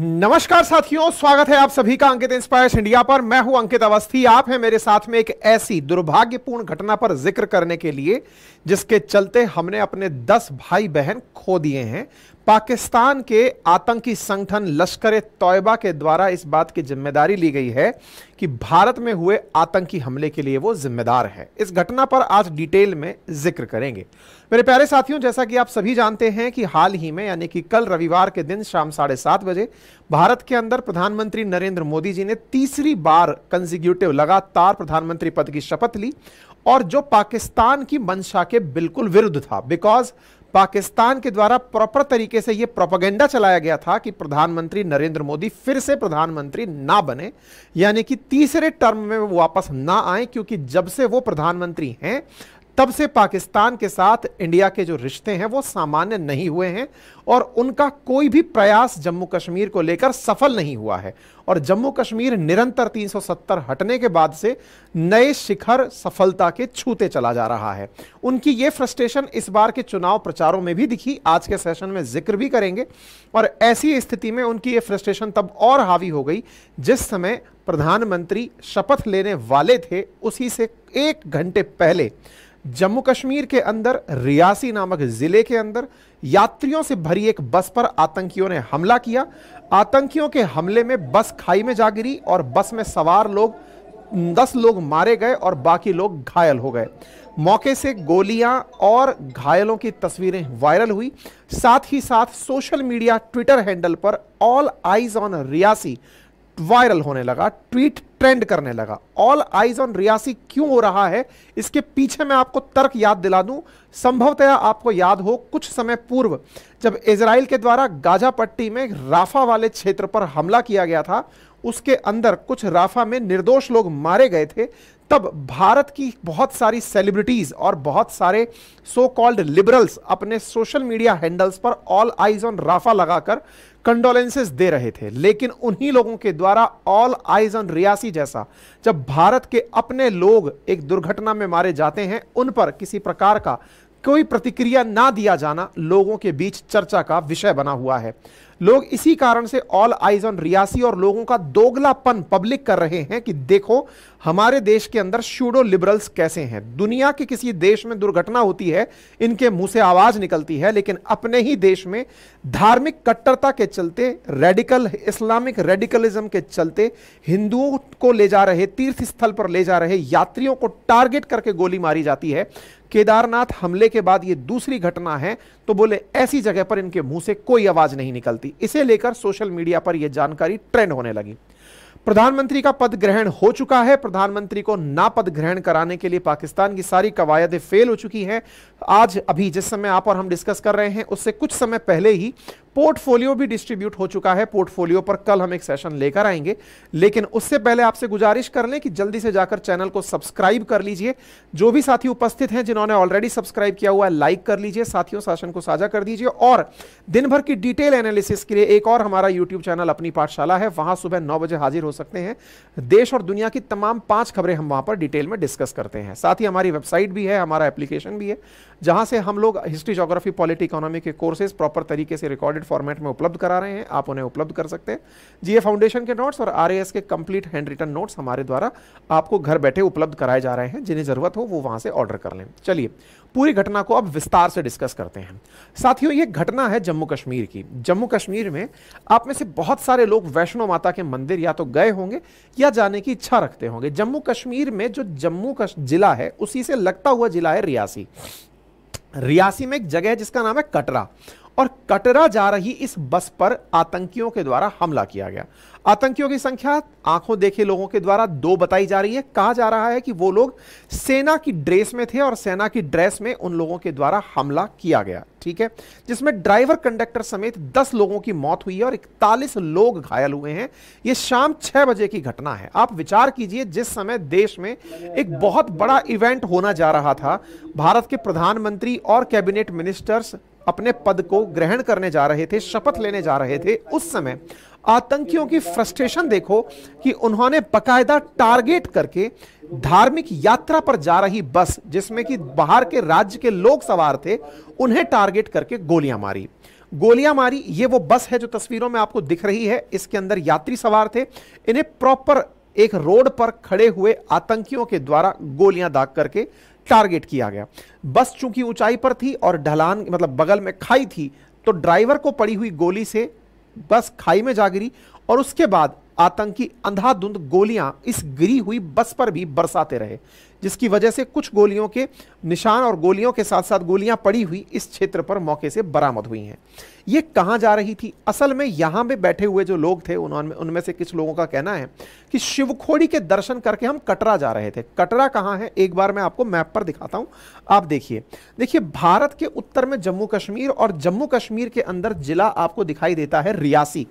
नमस्कार साथियों स्वागत है आप सभी का अंकित इंस्पायर्स इंडिया पर मैं हूं अंकित अवस्थी आप हैं मेरे साथ में एक ऐसी दुर्भाग्यपूर्ण घटना पर जिक्र करने के लिए जिसके चलते हमने अपने 10 भाई बहन खो दिए हैं पाकिस्तान के आतंकी संगठन लश्कर तोयबा के द्वारा इस बात की जिम्मेदारी ली गई है कि भारत में हुए आतंकी हमले के लिए वो जिम्मेदार है इस घटना पर आज डिटेल में जिक्र करेंगे मेरे प्यारे साथियों जैसा कि आप सभी जानते हैं कि हाल ही में यानी कि कल रविवार के दिन शाम साढ़े सात बजे भारत के अंदर प्रधानमंत्री नरेंद्र मोदी जी ने तीसरी बार कंजिक्यूटिव लगातार प्रधानमंत्री पद की शपथ ली और जो पाकिस्तान की मंशा के बिल्कुल विरुद्ध था बिकॉज पाकिस्तान के द्वारा प्रॉपर तरीके से यह प्रोपागेंडा चलाया गया था कि प्रधानमंत्री नरेंद्र मोदी फिर से प्रधानमंत्री ना बने यानी कि तीसरे टर्म में वापस ना आए क्योंकि जब से वो प्रधानमंत्री हैं तब से पाकिस्तान के साथ इंडिया के जो रिश्ते हैं वो सामान्य नहीं हुए हैं और उनका कोई भी प्रयास जम्मू कश्मीर को लेकर सफल नहीं हुआ है और जम्मू कश्मीर निरंतर 370 हटने के बाद से नए शिखर सफलता के छूते चला जा रहा है उनकी ये फ्रस्ट्रेशन इस बार के चुनाव प्रचारों में भी दिखी आज के सेशन में जिक्र भी करेंगे और ऐसी स्थिति में उनकी ये फ्रस्ट्रेशन तब और हावी हो गई जिस समय प्रधानमंत्री शपथ लेने वाले थे उसी से एक घंटे पहले जम्मू कश्मीर के अंदर रियासी नामक जिले के अंदर यात्रियों से भरी एक बस पर आतंकियों ने हमला किया आतंकियों के हमले में बस खाई में जा गिरी और बस में सवार लोग दस लोग मारे गए और बाकी लोग घायल हो गए मौके से गोलियां और घायलों की तस्वीरें वायरल हुई साथ ही साथ सोशल मीडिया ट्विटर हैंडल पर all eyes on Reasi viral होने लगा ट्वीट ट्रेंड करने लगा ऑल आइज ऑन रियासी क्यों हो रहा है इसके पीछे मैं आपको तर्क याद दिला दूं संभवतः आपको याद हो कुछ समय पूर्व जब इसराइल के द्वारा गाजा पट्टी में राफा वाले क्षेत्र पर हमला किया गया था उसके अंदर कुछ राफा में निर्दोष लोग मारे गए थे तब भारत की बहुत सारी सेलिब्रिटीज और बहुत सारे सो कॉल्ड लिबरल्स अपने सोशल मीडिया हैंडल्स पर ऑल आइज ऑन राफा लगाकर कंडोलेंसेस दे रहे थे लेकिन उन्हीं लोगों के द्वारा ऑल आइज ऑन रियासी जैसा जब भारत के अपने लोग एक दुर्घटना में मारे जाते हैं उन पर किसी प्रकार का कोई प्रतिक्रिया ना दिया जाना लोगों के बीच चर्चा का विषय बना हुआ है लोग इसी कारण से ऑल आइज ऑन रियासी और लोगों का दोगलापन पब्लिक कर रहे हैं कि देखो हमारे देश के अंदर शूडो लिबरल्स कैसे हैं दुनिया के किसी देश में दुर्घटना होती है इनके मुंह से आवाज निकलती है लेकिन अपने ही देश में धार्मिक कट्टरता के चलते रेडिकल इस्लामिक रेडिकलिज्म के चलते हिंदुओं को ले जा रहे तीर्थ स्थल पर ले जा रहे यात्रियों को टारगेट करके गोली मारी जाती है केदारनाथ हमले के बाद ये दूसरी घटना है तो बोले ऐसी जगह पर इनके मुंह से कोई आवाज नहीं निकलती इसे लेकर सोशल मीडिया पर यह जानकारी ट्रेंड होने लगी प्रधानमंत्री का पद ग्रहण हो चुका है प्रधानमंत्री को ना पद ग्रहण कराने के लिए पाकिस्तान की सारी कवायदें फेल हो चुकी हैं आज अभी जिस समय आप और हम डिस्कस कर रहे हैं उससे कुछ समय पहले ही पोर्टफोलियो भी डिस्ट्रीब्यूट हो चुका है पोर्टफोलियो पर कल हम एक सेशन लेकर आएंगे लेकिन उससे पहले आपसे गुजारिश कर लें कि जल्दी से जाकर चैनल को सब्सक्राइब कर लीजिए जो भी साथी उपस्थित हैं जिन्होंने ऑलरेडी सब्सक्राइब किया हुआ है लाइक कर लीजिए साथियों सेशन को साझा कर दीजिए और दिन भर की डिटेल एनालिसिस के लिए एक और हमारा यूट्यूब चैनल अपनी पाठशाला है वहां सुबह नौ बजे हाजिर हो सकते हैं देश और दुनिया की तमाम पांच खबरें हम वहां पर डिटेल में डिस्कस करते हैं साथ ही हमारी वेबसाइट भी है हमारा एप्लीकेशन भी है जहां से हम लोग हिस्ट्री जोग्राफी पॉलिटी इकोनॉमी के कोर्सेज प्रॉपर तरीके से रिकॉर्डेड फॉर्मेट में उपलब्ध करा रहे हैं आप उन्हें उपलब्ध कर सकते हैं जीए फाउंडेशन के नोट्स और R K complete handwritten notes हमारे द्वारा आपको घर बैठे उपलब्ध कराए जा रहे हैं जिन्हें ज़रूरत हो वो वहां से ऑर्डर कर लें चलिए पूरी घटना को अब विस्तार से डिस्कस करते हैं साथियों ये घटना है जम्मू कश्मीर की जम्मू कश्मीर में आप में से बहुत सारे लोग वैष्णो माता के मंदिर या तो गए होंगे या जाने की इच्छा रखते होंगे जम्मू कश्मीर में जो जम्मू का जिला है उसी से लगता हुआ जिला है रियासी रियासी में एक जगह है जिसका नाम है कटरा और कटरा जा रही इस बस पर आतंकियों के द्वारा हमला किया गया आतंकियों की संख्या आंखों देखे लोगों के द्वारा दो बताई जा रही है कहा जा रहा है कि वो लोग सेना की ड्रेस में थे और सेना की ड्रेस में उन लोगों के द्वारा हमला किया गया ठीक है जिसमें ड्राइवर कंडक्टर समेत 10 लोगों की मौत हुई है और इकतालीस लोग घायल हुए हैं यह शाम 6 बजे की घटना है आप विचार कीजिए जिस समय देश में एक बहुत बड़ा इवेंट होना जा रहा था भारत के प्रधानमंत्री और कैबिनेट मिनिस्टर्स अपने पद को ग्रहण करने जा रहे थे शपथ लेने जा रहे थे उस समय आतंकियों की फ्रस्ट्रेशन देखो कि उन्होंने बकायदा टारगेट करके धार्मिक यात्रा पर जा रही बस जिसमें कि बाहर के राज्य के लोग सवार थे उन्हें टारगेट करके गोलियां मारी गोलियां मारी ये वो बस है जो तस्वीरों में आपको दिख रही है इसके अंदर यात्री सवार थे इन्हें प्रॉपर एक रोड पर खड़े हुए आतंकियों के द्वारा गोलियां दाग करके टारगेट किया गया बस चूंकि ऊंचाई पर थी और ढलान मतलब बगल में खाई थी तो ड्राइवर को पड़ी हुई गोली से बस खाई में जा गिरी और उसके बाद आतंकी अंधाधुंध गोलियां इस गिरी हुई बस पर भी बरसाते रहे जिसकी वजह से कुछ गोलियों के निशान और गोलियों के साथ साथ गोलियां पड़ी हुई इस क्षेत्र पर मौके से बरामद हुई हैं ये कहाँ जा रही थी असल में यहाँ पे बैठे हुए जो लोग थे उन्होंने उनमें से कुछ लोगों का कहना है कि शिवखोड़ी के दर्शन करके हम कटरा जा रहे थे कटरा कहाँ है एक बार मैं आपको मैप पर दिखाता हूँ आप देखिए देखिए भारत के उत्तर में जम्मू कश्मीर और जम्मू कश्मीर के अंदर जिला आपको दिखाई देता है रियासी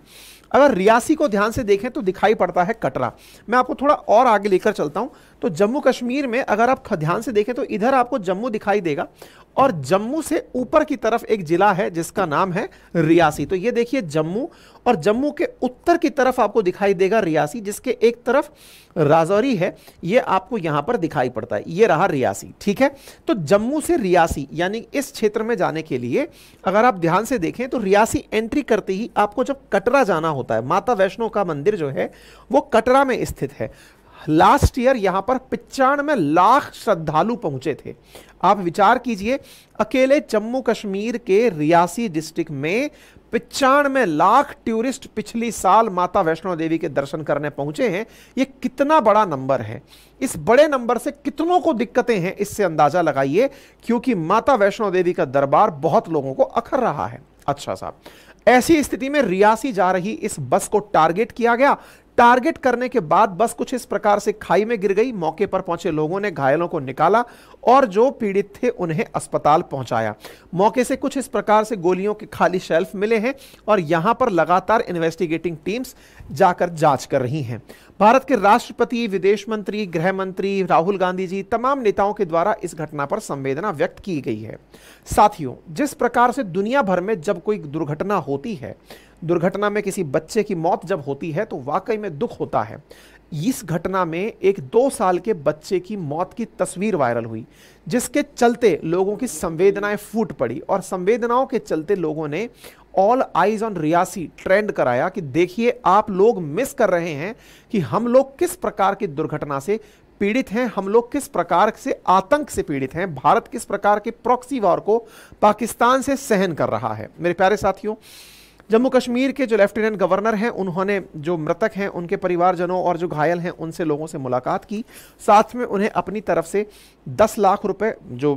अगर रियासी को ध्यान से देखें तो दिखाई पड़ता है कटरा मैं आपको थोड़ा और आगे लेकर चलता हूं तो जम्मू कश्मीर में अगर आप ध्यान से देखें तो इधर आपको जम्मू दिखाई देगा और जम्मू से ऊपर की तरफ एक जिला है जिसका नाम है रियासी तो ये देखिए जम्मू और जम्मू के उत्तर की तरफ आपको दिखाई देगा रियासी जिसके एक तरफ राजौरी है ये आपको यहां पर दिखाई पड़ता है ये रहा रियासी ठीक है तो जम्मू से रियासी यानी इस क्षेत्र में जाने के लिए अगर आप ध्यान से देखें तो रियासी एंट्री करते ही आपको जब कटरा जाना होता है माता वैष्णो का मंदिर जो है वो कटरा में स्थित है लास्ट ईयर यहां पर पिचानवे लाख श्रद्धालु पहुंचे थे आप विचार कीजिए अकेले जम्मू कश्मीर के रियासी डिस्ट्रिक्ट में पिचानवे लाख टूरिस्ट पिछली साल माता वैष्णो देवी के दर्शन करने पहुंचे हैं ये कितना बड़ा नंबर है इस बड़े नंबर से कितनों को दिक्कतें हैं इससे अंदाजा लगाइए क्योंकि माता वैष्णो देवी का दरबार बहुत लोगों को अखर रहा है अच्छा साहब ऐसी स्थिति में रियासी जा रही इस बस को टारगेट किया गया टारगेट करने के बाद बस कुछ इस प्रकार से खाई में गिर गई मौके पर पहुंचे लोगों ने घायलों को निकाला और जो पीड़ित थे उन्हें अस्पताल पहुंचाया मौके से कुछ इस प्रकार से गोलियों के खाली शेल्फ मिले हैं और यहां पर लगातार इन्वेस्टिगेटिंग टीम्स जाकर जांच कर रही हैं भारत के राष्ट्रपति विदेश मंत्री गृह मंत्री राहुल गांधी जी तमाम नेताओं के द्वारा इस घटना पर संवेदना व्यक्त की गई है साथियों जिस प्रकार से दुनिया भर में जब कोई दुर्घटना होती है दुर्घटना में किसी बच्चे की मौत जब होती है तो वाकई में दुख होता है इस घटना में एक दो साल के बच्चे की मौत की तस्वीर वायरल हुई जिसके चलते लोगों की संवेदनाएं फूट पड़ी और संवेदनाओं के चलते लोगों ने all eyes on Reasi trend कराया कि देखिए आप लोग मिस कर रहे हैं कि हम लोग किस प्रकार की दुर्घटना से पीड़ित हैं हम लोग किस प्रकार से आतंक से पीड़ित हैं भारत किस प्रकार के प्रॉक्सी वॉर को पाकिस्तान से सहन कर रहा है मेरे प्यारे साथियों जम्मू कश्मीर के जो लेफ्टिनेंट गवर्नर हैं उन्होंने जो मृतक हैं उनके परिवारजनों और जो घायल हैं उनसे लोगों से मुलाकात की साथ में उन्हें अपनी तरफ से दस लाख रुपए जो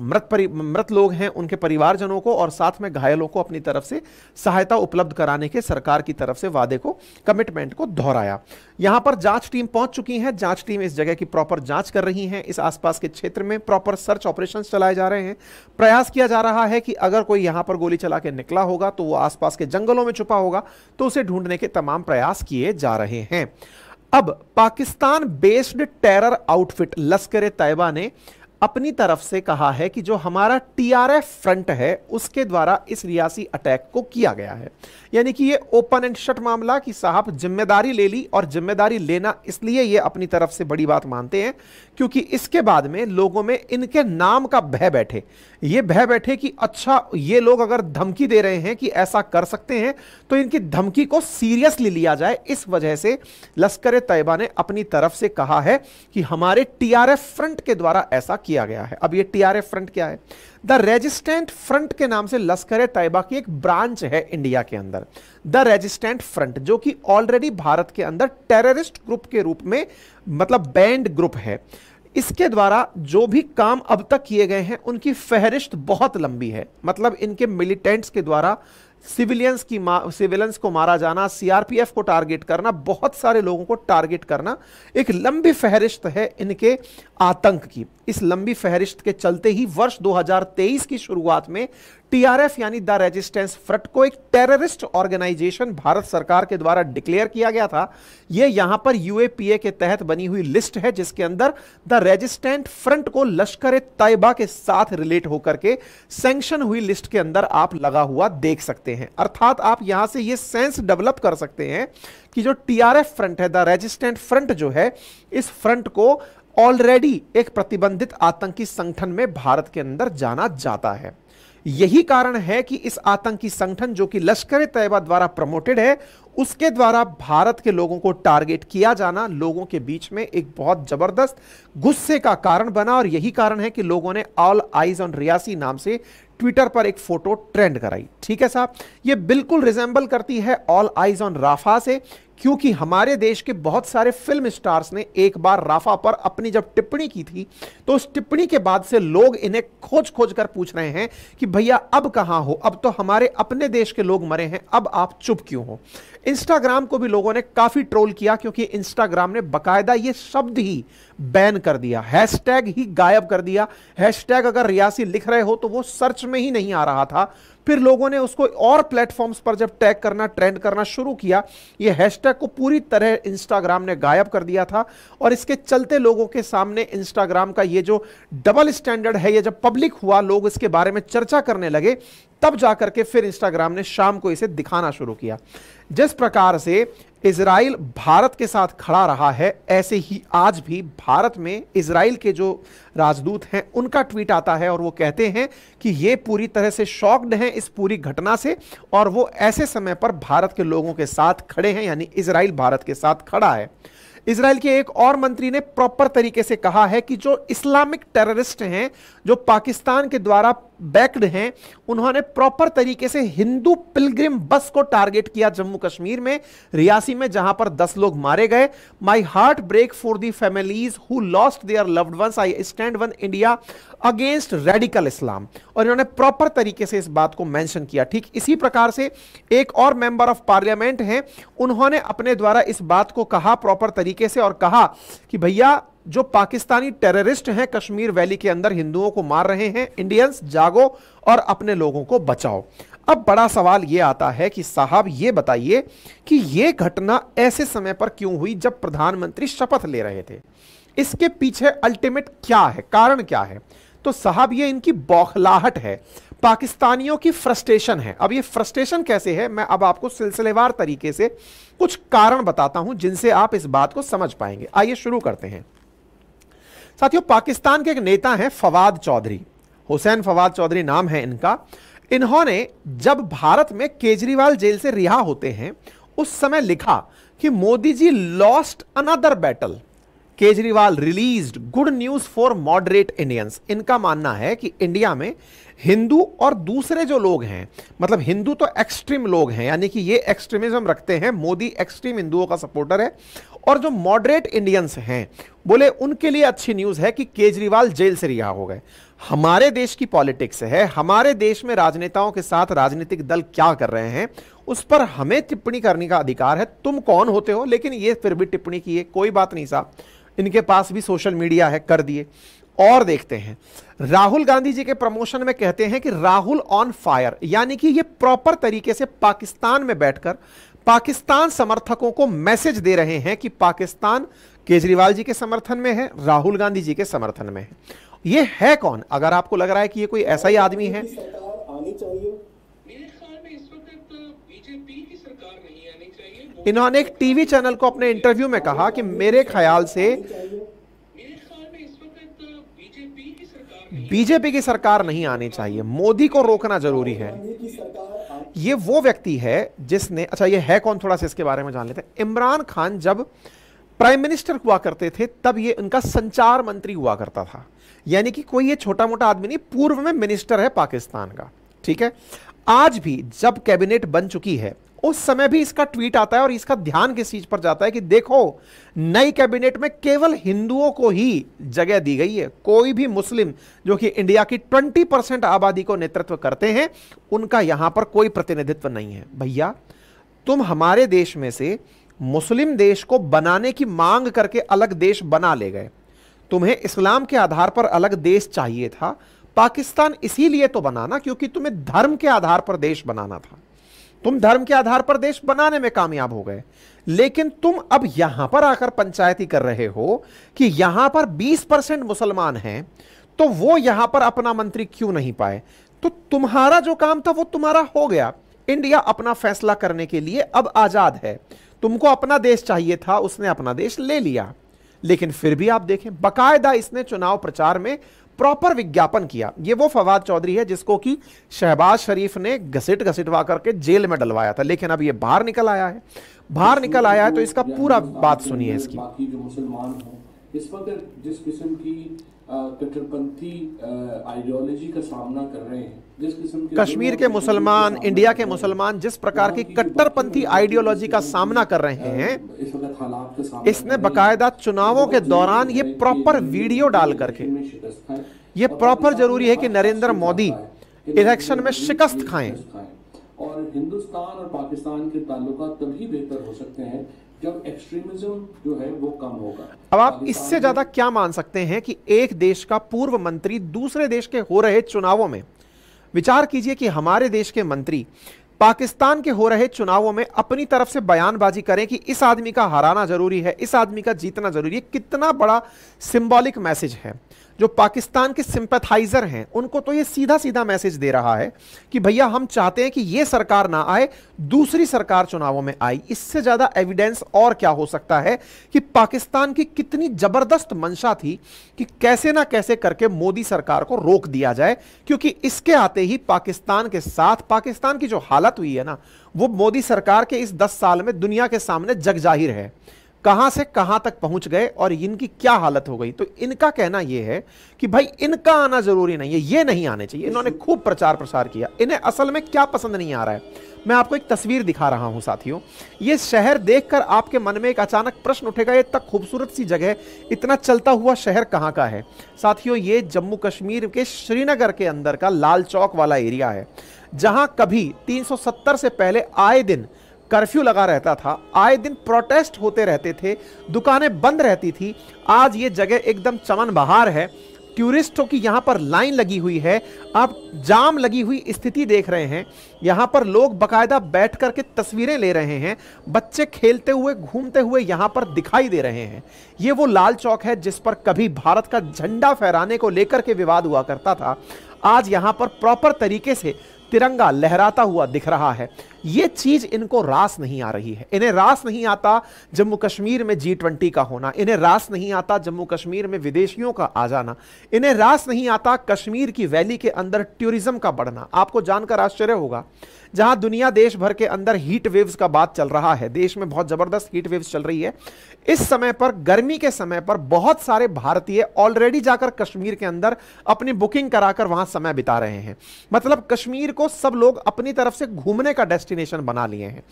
मृत परि मृत लोग हैं उनके परिवारजनों को और साथ में घायलों को अपनी तरफ से सहायता उपलब्ध कराने के सरकार की तरफ से वादे को कमिटमेंट को दोहराया यहां पर जांच टीम पहुंच चुकी है जांच टीम इस जगह की प्रॉपर जांच कर रही है इस आसपास के क्षेत्र में प्रॉपर सर्च ऑपरेशन चलाए जा रहे हैं प्रयास किया जा रहा है कि अगर कोई यहां पर गोली चला के निकला होगा तो वो आसपास के जंगलों में छुपा होगा तो उसे ढूंढने के तमाम प्रयास किए जा रहे हैं अब पाकिस्तान बेस्ड टेरर आउटफिट लश्कर तैयबा ने अपनी तरफ से कहा है कि जो हमारा टीआरएफ फ्रंट है उसके द्वारा इस रियासी अटैक को किया गया है यानी कि ये ओपन एंड शट मामला कि साहब जिम्मेदारी ले ली और जिम्मेदारी लेना इसलिए ये अपनी तरफ से बड़ी बात मानते हैं क्योंकि इसके बाद में लोगों में इनके नाम का भय बैठे ये भय बैठे कि अच्छा ये लोग अगर धमकी दे रहे हैं कि ऐसा कर सकते हैं तो इनकी धमकी को सीरियसली लिया जाए इस वजह से लश्कर तैयबा ने अपनी तरफ से कहा है कि हमारे टीआरएफ फ्रंट के द्वारा ऐसा किया गया है अब ये टीआरएफ फ्रंट क्या है द रेजिस्टेंट फ्रंट के नाम से लश्कर तैयबा की एक ब्रांच है इंडिया के अंदर द रेजिस्टेंट फ्रंट जो कि ऑलरेडी भारत के अंदर टेररिस्ट ग्रुप के रूप में मतलब बैंड ग्रुप है इसके द्वारा जो भी काम अब तक किए गए हैं उनकी फहरिस्त बहुत लंबी है मतलब इनके मिलिटेंट्स के द्वारा सिविलियंस की सिविलियंस को मारा जाना सीआरपीएफ को टारगेट करना बहुत सारे लोगों को टारगेट करना एक लंबी फहरिस्त है इनके आतंक की इस लंबी फहरिस्त के चलते ही वर्ष 2023 की शुरुआत में टीआरएफ यानी द रेजिस्टेंस फ्रंट को एक टेररिस्ट ऑर्गेनाइजेशन भारत सरकार के द्वारा डिक्लेयर किया गया था यह यहां पर यूएपीए के तहत बनी हुई लिस्ट है जिसके अंदर द रेजिस्टेंट फ्रंट को लश्कर तैयबा के साथ रिलेट होकर के सेंक्शन हुई लिस्ट के अंदर आप लगा हुआ देख सकते हैं अर्थात आप यहां से यह सेंस डेवलप कर सकते हैं कि जो टीआरएफ फ्रंट है द रेजिस्टेंट फ्रंट जो है इस फ्रंट को ऑलरेडी एक प्रतिबंधित आतंकी संगठन में भारत के अंदर जाना जाता है यही कारण है कि इस आतंकी संगठन जो कि लश्कर तैयबा द्वारा प्रमोटेड है उसके द्वारा भारत के लोगों को टारगेट किया जाना लोगों के बीच में एक बहुत जबरदस्त गुस्से का कारण बना और यही कारण है कि लोगों ने ऑल आइज ऑन रियासी नाम से ट्विटर पर एक फोटो ट्रेंड कराई ठीक है साहब ये बिल्कुल रिजेंबल करती है ऑल आइज ऑन राफा से क्योंकि हमारे देश के बहुत सारे फिल्म स्टार्स ने एक बार राफा पर अपनी जब टिप्पणी की थी तो उस टिप्पणी के बाद से लोग इन्हें खोज खोज कर पूछ रहे हैं कि भैया अब कहां हो अब तो हमारे अपने देश के लोग मरे हैं अब आप चुप क्यों हो इंस्टाग्राम को भी लोगों ने काफी ट्रोल किया क्योंकि इंस्टाग्राम ने बकायदा ये शब्द ही बैन कर दिया हैशटैग ही गायब कर दिया हैशटैग अगर रियासी लिख रहे हो तो वो सर्च में ही नहीं आ रहा था फिर लोगों ने उसको और प्लेटफॉर्म्स पर जब टैग करना ट्रेंड करना शुरू किया ये हैशटैग को पूरी तरह इंस्टाग्राम ने गायब कर दिया था और इसके चलते लोगों के सामने इंस्टाग्राम का ये जो डबल स्टैंडर्ड है ये जब पब्लिक हुआ लोग इसके बारे में चर्चा करने लगे तब जाकर के फिर इंस्टाग्राम ने शाम को इसे दिखाना शुरू किया जिस प्रकार से इसराइल भारत के साथ खड़ा रहा है ऐसे ही आज भी भारत में इसराइल के जो राजदूत हैं उनका ट्वीट आता है और वो कहते हैं कि ये पूरी तरह से शॉक्ड हैं इस पूरी घटना से और वो ऐसे समय पर भारत के लोगों के साथ खड़े हैं यानी इसराइल भारत के साथ खड़ा है इसराइल के एक और मंत्री ने प्रॉपर तरीके से कहा है कि जो इस्लामिक टेररिस्ट हैं जो पाकिस्तान के द्वारा बैक्ड हैं उन्होंने प्रॉपर तरीके से हिंदू पिलग्रिम बस को टारगेट किया जम्मू कश्मीर में रियासी में जहां पर दस लोग मारे गए my heart break for the families who lost their loved ones I stand one India against radical Islam और इन्होंने प्रॉपर तरीके से इस बात को मेंशन किया ठीक इसी प्रकार से एक और मेंबर ऑफ पार्लियामेंट हैं उन्होंने अपने द्वारा इस बात को कहा प्रॉपर तरीके से और कहा कि भैया जो पाकिस्तानी टेररिस्ट हैं कश्मीर वैली के अंदर हिंदुओं को मार रहे हैं इंडियंस जागो और अपने लोगों को बचाओ अब बड़ा सवाल यह आता है कि साहब ये बताइए कि यह घटना ऐसे समय पर क्यों हुई जब प्रधानमंत्री शपथ ले रहे थे इसके पीछे अल्टीमेट क्या है कारण क्या है तो साहब ये इनकी बौखलाहट है पाकिस्तानियों की फ्रस्ट्रेशन है अब ये फ्रस्ट्रेशन कैसे है मैं अब आपको सिलसिलेवार तरीके से कुछ कारण बताता हूं जिनसे आप इस बात को समझ पाएंगे आइए शुरू करते हैं साथियों पाकिस्तान के एक नेता हैं फवाद चौधरी हुसैन फवाद चौधरी नाम है इनका इन्होंने जब भारत में केजरीवाल जेल से रिहा होते हैं उस समय लिखा कि Modi ji lost another battle Kejriwal released good news for moderate Indians इनका मानना है कि इंडिया में हिंदू और दूसरे जो लोग हैं मतलब हिंदू तो एक्सट्रीम लोग हैं यानी कि ये एक्सट्रीमिज्म रखते हैं मोदी एक्सट्रीम हिंदुओं का सपोर्टर है और जो मॉडरेट इंडियंस हैं बोले उनके लिए अच्छी न्यूज़ है कि केजरीवाल जेल से रिहा हो गए हमारे देश की पॉलिटिक्स है हमारे देश में राजनेताओं के साथ राजनीतिक दल क्या कर रहे हैं उस पर हमें टिप्पणी करने का अधिकार है तुम कौन होते हो लेकिन ये फिर भी टिप्पणी की है कोई बात नहीं साहब इनके पास भी सोशल मीडिया है कर दिए और देखते हैं राहुल गांधी जी के प्रमोशन में कहते हैं कि राहुल ऑन फायर यानी कि ये प्रॉपर तरीके से पाकिस्तान में बैठकर पाकिस्तान समर्थकों को मैसेज दे रहे हैं कि पाकिस्तान केजरीवाल जी के समर्थन में है राहुल गांधी जी के समर्थन में है ये है कौन अगर आपको लग रहा है कि ये कोई ऐसा ही आदमी है इन्होंने एक टीवी चैनल को अपने इंटरव्यू में कहा कि मेरे ख्याल से बीजेपी की सरकार नहीं आनी चाहिए मोदी को रोकना जरूरी है ये वो व्यक्ति है जिसने अच्छा ये है कौन थोड़ा सा इसके बारे में जान लेते हैं इमरान खान जब प्राइम मिनिस्टर हुआ करते थे तब ये उनका संचार मंत्री हुआ करता था यानी कि कोई ये छोटा मोटा आदमी नहीं पूर्व में मिनिस्टर है पाकिस्तान का ठीक है आज भी जब कैबिनेट बन चुकी है उस समय भी इसका ट्वीट आता है और इसका ध्यान किस चीज पर जाता है कि देखो नई कैबिनेट में केवल हिंदुओं को ही जगह दी गई है कोई भी मुस्लिम जो कि इंडिया की 20 परसेंट आबादी को नेतृत्व करते हैं उनका यहां पर कोई प्रतिनिधित्व नहीं है भैया तुम हमारे देश में से मुस्लिम देश को बनाने की मांग करके अलग देश बना ले गए तुम्हें इस्लाम के आधार पर अलग देश चाहिए था पाकिस्तान इसीलिए तो बनाना क्योंकि तुम्हें धर्म के आधार पर देश बनाना था तुम धर्म के आधार पर देश बनाने में कामयाब हो गए लेकिन तुम अब यहां पर आकर पंचायती कर रहे हो कि यहां पर 20 परसेंट मुसलमान हैं तो वो यहां पर अपना मंत्री क्यों नहीं पाए तो तुम्हारा जो काम था वो तुम्हारा हो गया इंडिया अपना फैसला करने के लिए अब आजाद है तुमको अपना देश चाहिए था उसने अपना देश ले लिया लेकिन फिर भी आप देखें बकायदा इसने चुनाव प्रचार में प्रॉपर विज्ञापन किया ये वो फवाद चौधरी है जिसको कि शहबाज शरीफ ने घसीट घसीटवा करके जेल में डलवाया था लेकिन अब ये बाहर निकल आया है बाहर निकल आया है तो इसका पूरा बात सुनिए इसकी बाकी जो मुसलमान इस वक्त जिस किस्म की कट्टरपंथी आइडियोलॉजी का सामना कर रहे हैं कश्मीर के मुसलमान इंडिया के मुसलमान जिस प्रकार की कट्टरपंथी आइडियोलॉजी का सामना कर रहे हैं इसने बकायदा तो चुनावों के दौरान ये प्रॉपर वीडियो डाल करके ये प्रॉपर जरूरी है कि नरेंद्र मोदी इलेक्शन में शिकस्त खाएं और हिंदुस्तान और पाकिस्तान के ताल्लुक तभी बेहतर हो सकते हैं जब एक्सट्रीमिज्म जो है वो कम होगा अब आप इससे ज्यादा क्या मान सकते हैं कि एक देश का पूर्व मंत्री दूसरे देश के हो रहे चुनावों में विचार कीजिए कि हमारे देश के मंत्री पाकिस्तान के हो रहे चुनावों में अपनी तरफ से बयानबाजी करें कि इस आदमी का हराना जरूरी है इस आदमी का जीतना जरूरी है कितना बड़ा सिंबॉलिक मैसेज है जो पाकिस्तान के सिंपथाइजर हैं उनको तो ये सीधा सीधा मैसेज दे रहा है कि भैया हम चाहते हैं कि ये सरकार ना आए दूसरी सरकार चुनावों में आई इससे ज्यादा एविडेंस और क्या हो सकता है कि पाकिस्तान की कितनी जबरदस्त मंशा थी कि कैसे ना कैसे करके मोदी सरकार को रोक दिया जाए क्योंकि इसके आते ही पाकिस्तान के साथ पाकिस्तान की जो हालत हुई है ना वो मोदी सरकार के इस दस साल में दुनिया के सामने जग जाहिर है कहां से कहां तक पहुंच गए और इनकी क्या हालत हो गई तो इनका कहना यह है कि भाई इनका आना जरूरी नहीं है ये नहीं आने चाहिए इन्होंने खूब प्रचार प्रसार किया इन्हें असल में क्या पसंद नहीं आ रहा है मैं आपको एक तस्वीर दिखा रहा हूं साथियों ये शहर देखकर आपके मन में एक अचानक प्रश्न उठेगा ये इतना खूबसूरत सी जगह इतना चलता हुआ शहर कहाँ का है साथियों ये जम्मू कश्मीर के श्रीनगर के अंदर का लाल चौक वाला एरिया है जहां कभी 370 से पहले आए दिन कर्फ्यू लगा रहता था आए दिन प्रोटेस्ट होते रहते थे दुकानें बंद रहती थी आज ये जगह एकदम चमन बहार है टूरिस्टों की यहाँ पर लाइन लगी हुई है आप जाम लगी हुई स्थिति देख रहे हैं यहाँ पर लोग बकायदा बैठ कर के तस्वीरें ले रहे हैं बच्चे खेलते हुए घूमते हुए यहाँ पर दिखाई दे रहे हैं ये वो लाल चौक है जिस पर कभी भारत का झंडा फहराने को लेकर के विवाद हुआ करता था आज यहाँ पर प्रॉपर तरीके से तिरंगा लहराता हुआ दिख रहा है ये चीज इनको रास नहीं आ रही है इन्हें रास नहीं आता जम्मू कश्मीर में जी ट्वेंटी का होना इन्हें रास नहीं आता जम्मू कश्मीर में विदेशियों का आ जाना इन्हें रास नहीं आता कश्मीर की वैली के अंदर टूरिज्म का बढ़ना आपको जानकर आश्चर्य होगा जहां दुनिया देश भर के अंदर हीट वेव्स का बात चल रहा है देश में बहुत जबरदस्त हीट वेव्स चल रही है इस समय पर गर्मी के समय पर बहुत सारे भारतीय ऑलरेडी जाकर कश्मीर के अंदर अपनी बुकिंग कराकर वहां समय बिता रहे हैं मतलब कश्मीर को सब लोग अपनी तरफ से घूमने का डेस्टिनेशन डेस्टिनेशन बना लिए हैं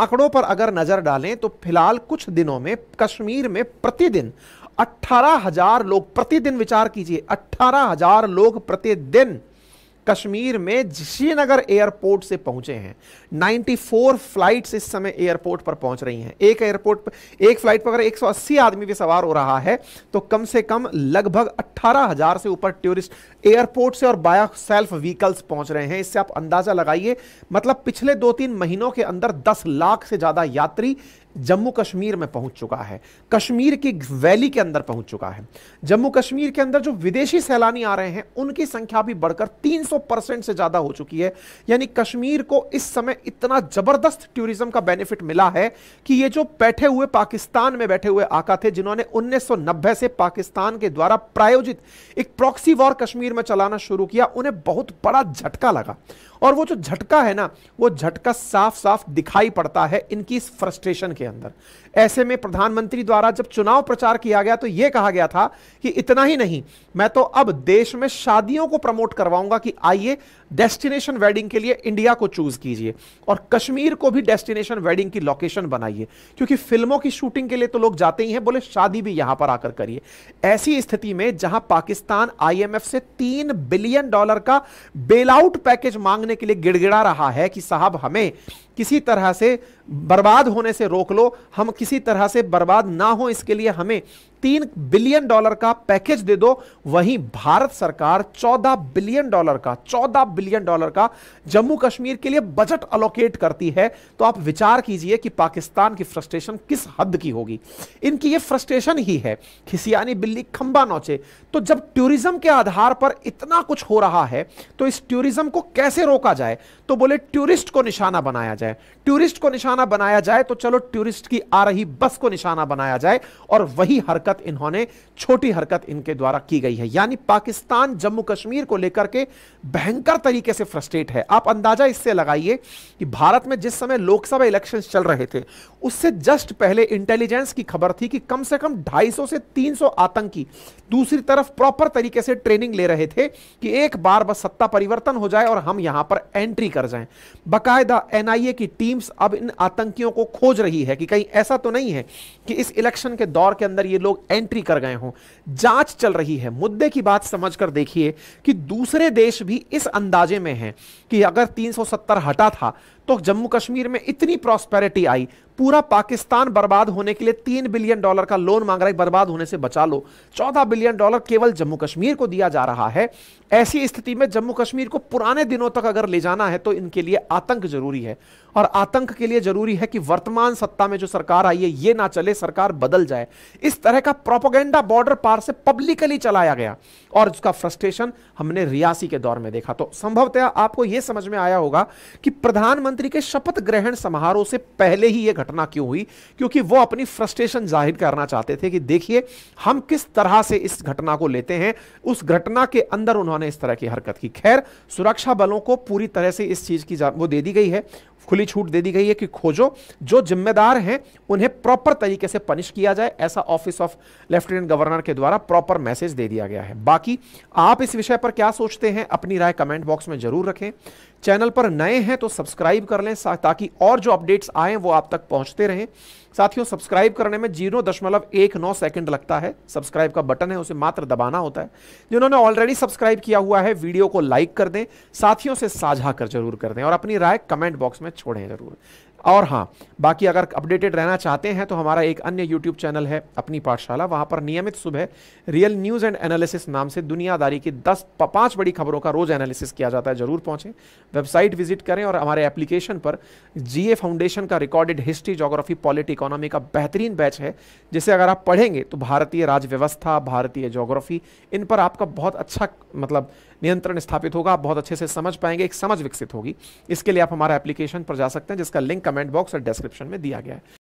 आंकड़ों पर अगर नजर डालें तो फिलहाल कुछ दिनों में कश्मीर में प्रतिदिन अट्ठारह हजार लोग प्रतिदिन विचार कीजिए अट्ठारह हजार लोग प्रतिदिन कश्मीर में श्रीनगर एयरपोर्ट से पहुंचे हैं 94 फ्लाइट्स इस समय एयरपोर्ट पर पहुंच रही हैं एक एयरपोर्ट पर एक फ्लाइट पर अगर 180 आदमी भी सवार हो रहा है तो कम से कम लगभग 18,000 से ऊपर टूरिस्ट एयरपोर्ट से और बाया सेल्फ व्हीकल्स पहुंच रहे हैं इससे आप अंदाजा लगाइए मतलब पिछले दो तीन महीनों के अंदर दस लाख से ज़्यादा यात्री जम्मू कश्मीर में पहुंच चुका है कश्मीर की वैली के अंदर पहुंच चुका है जम्मू कश्मीर के अंदर जो विदेशी सैलानी आ रहे हैं उनकी संख्या भी बढ़कर 300 परसेंट से ज़्यादा हो चुकी है यानी कश्मीर को इस समय इतना ज़बरदस्त टूरिज्म का बेनिफिट मिला है कि ये जो बैठे हुए पाकिस्तान में बैठे हुए आका थे जिन्होंने उन्नीस से पाकिस्तान के द्वारा प्रायोजित एक प्रॉक्सी वॉर कश्मीर में चलाना शुरू किया उन्हें बहुत बड़ा झटका लगा और वो जो झटका है ना वो झटका साफ साफ दिखाई पड़ता है इनकी इस फ्रस्ट्रेशन के अंदर ऐसे में प्रधानमंत्री द्वारा जब चुनाव प्रचार किया गया तो यह कहा गया था कि इतना ही नहीं मैं तो अब देश में शादियों को प्रमोट करवाऊंगा कि आइए डेस्टिनेशन वेडिंग के लिए इंडिया को चूज कीजिए और कश्मीर को भी डेस्टिनेशन वेडिंग की लोकेशन बनाइए क्योंकि फिल्मों की शूटिंग के लिए तो लोग जाते ही हैं बोले शादी भी यहां पर आकर करिए ऐसी स्थिति में जहां पाकिस्तान आईएमएफ से तीन बिलियन डॉलर का बेलआउट पैकेज मांगने होने के लिए गिड़गिड़ा रहा है कि साहब हमें किसी तरह से बर्बाद होने से रोक लो हम किसी तरह से बर्बाद ना हो इसके लिए हमें तीन बिलियन डॉलर का पैकेज दे दो वहीं भारत सरकार चौदह बिलियन डॉलर का चौदह बिलियन डॉलर का जम्मू कश्मीर के लिए बजट अलोकेट करती है तो आप विचार कीजिए कि पाकिस्तान की फ्रस्ट्रेशन किस हद की होगी इनकी ये फ्रस्ट्रेशन ही है खिसियानी बिल्ली खंबा नोचे तो जब टूरिज्म के आधार पर इतना कुछ हो रहा है तो इस टूरिज्म को कैसे रोका जाए तो बोले टूरिस्ट को निशाना बनाया जाए टूरिस्ट को निशाना बनाया जाए तो चलो टूरिस्ट की आ रही बस को निशाना बनाया जाए और वही हरकत हरकत इन्होंने छोटी हरकत इनके द्वारा की गई है यानी पाकिस्तान जम्मू कश्मीर को लेकर के भयंकर तरीके से फ्रस्ट्रेट है आप अंदाजा इससे लगाइए कि भारत में जिस समय लोकसभा इलेक्शंस चल रहे थे उससे जस्ट पहले इंटेलिजेंस की खबर थी कि कम से कम 250 से 300 आतंकी दूसरी तरफ प्रॉपर तरीके से ट्रेनिंग ले रहे थे कि एक बार बस सत्ता परिवर्तन हो जाए और हम यहां पर एंट्री कर जाए बाकायदा एनआईए की टीम्स अब इन आतंकियों को खोज रही है कि कहीं ऐसा तो नहीं है कि इस इलेक्शन के दौर के अंदर ये लोग एंट्री कर गए हों जांच चल रही है मुद्दे की बात समझकर देखिए कि दूसरे देश भी इस अंदाजे में हैं कि अगर 370 हटा था तो जम्मू कश्मीर में इतनी प्रॉस्पेरिटी आई पूरा पाकिस्तान बर्बाद होने के लिए तीन बिलियन डॉलर का लोन मांग रहा है बर्बाद होने से बचा लो चौदह बिलियन डॉलर केवल जम्मू कश्मीर को दिया जा रहा है ऐसी स्थिति में जम्मू कश्मीर को पुराने दिनों तक अगर ले जाना है तो इनके लिए आतंक जरूरी है और आतंक के लिए जरूरी है कि वर्तमान सत्ता में जो सरकार आई है ये ना चले सरकार बदल जाए इस तरह का प्रोपोगेंडा बॉर्डर पार से पब्लिकली चलाया गया और उसका फ्रस्ट्रेशन हमने रियासी के दौर में देखा तो संभवतः आपको यह समझ में आया होगा कि प्रधानमंत्री प्रधानमंत्री के शपथ ग्रहण समारोह से पहले ही यह घटना क्यों हुई क्योंकि वो अपनी फ्रस्ट्रेशन जाहिर करना चाहते थे कि देखिए हम किस तरह से इस घटना को लेते हैं उस घटना के अंदर उन्होंने इस तरह की हरकत की खैर सुरक्षा बलों को पूरी तरह से इस चीज की वो दे दी गई है खुली छूट दे दी गई है कि खोजो जो जिम्मेदार हैं उन्हें प्रॉपर तरीके से पनिश किया जाए ऐसा ऑफिस ऑफ लेफ्टिनेंट गवर्नर के द्वारा प्रॉपर मैसेज दे दिया गया है बाकी आप इस विषय पर क्या सोचते हैं अपनी राय कमेंट बॉक्स में जरूर रखें चैनल पर नए हैं तो सब्सक्राइब कर लें ताकि और जो अपडेट्स आए वो आप तक पहुंचते रहें साथियों सब्सक्राइब करने में जीरो दशमलव एक नौ सेकेंड लगता है सब्सक्राइब का बटन है उसे मात्र दबाना होता है जिन्होंने ऑलरेडी सब्सक्राइब किया हुआ है वीडियो को लाइक कर दें साथियों से साझा कर जरूर कर दें और अपनी राय कमेंट बॉक्स में छोड़ें जरूर और हाँ बाकी अगर अपडेटेड रहना चाहते हैं तो हमारा एक अन्य यूट्यूब चैनल है अपनी पाठशाला वहाँ पर नियमित सुबह रियल न्यूज़ एंड एनालिसिस नाम से दुनियादारी की दस पाँच बड़ी खबरों का रोज़ एनालिसिस किया जाता है ज़रूर पहुँचें वेबसाइट विजिट करें और हमारे एप्लीकेशन पर जी फाउंडेशन का recorded history geography polity economy का बेहतरीन बैच है जिसे अगर आप पढ़ेंगे तो भारतीय राज्य व्यवस्था भारतीय जोग्राफी इन पर आपका बहुत अच्छा मतलब नियंत्रण स्थापित होगा आप बहुत अच्छे से समझ पाएंगे एक समझ विकसित होगी इसके लिए आप हमारा एप्लीकेशन पर जा सकते हैं जिसका लिंक कमेंट बॉक्स और डिस्क्रिप्शन में दिया गया है